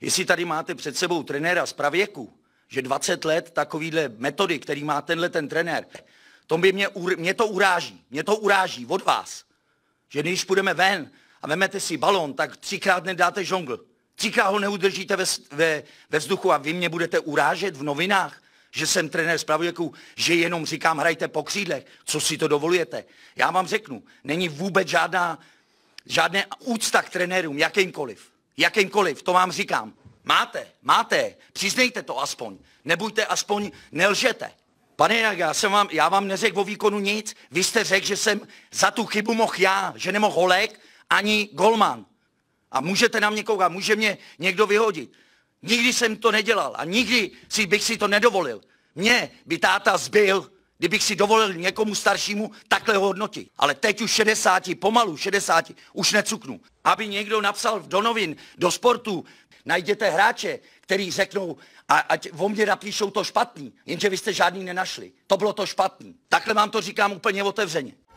Jestli tady máte před sebou trenéra z pravěku, že 20 let takovýhle metody, který má tenhle ten trenér, to by mě, mě to uráží, mě to uráží od vás. Že když půjdeme ven a vemete si balon, tak třikrát nedáte žongl. Třikrát ho neudržíte ve, ve, ve vzduchu a vy mě budete urážet v novinách, že jsem trenér z pravěku, že jenom říkám, hrajte po křídlech, co si to dovolujete. Já vám řeknu, není vůbec žádná, žádné úcta k trenérům, jakýmkoliv. Jakýmkoliv, to vám říkám. Máte, máte, přiznejte to aspoň. Nebuďte aspoň, nelžete. Pane Jak, já, jsem vám, já vám neřekl o výkonu nic. Vy jste řekl, že jsem za tu chybu mohl já, že nemohl Holek ani Golman. A můžete na mě koukat, může mě někdo vyhodit. Nikdy jsem to nedělal a nikdy si bych si to nedovolil. Mě by táta zbyl, Kdybych si dovolil někomu staršímu takhle hodnotit. Ale teď už 60, pomalu 60, už necuknu. Aby někdo napsal do novin, do sportu, najděte hráče, který řeknou, a, ať o mě napíšou to špatný, jenže vy jste žádný nenašli. To bylo to špatný. Takhle vám to říkám úplně otevřeně.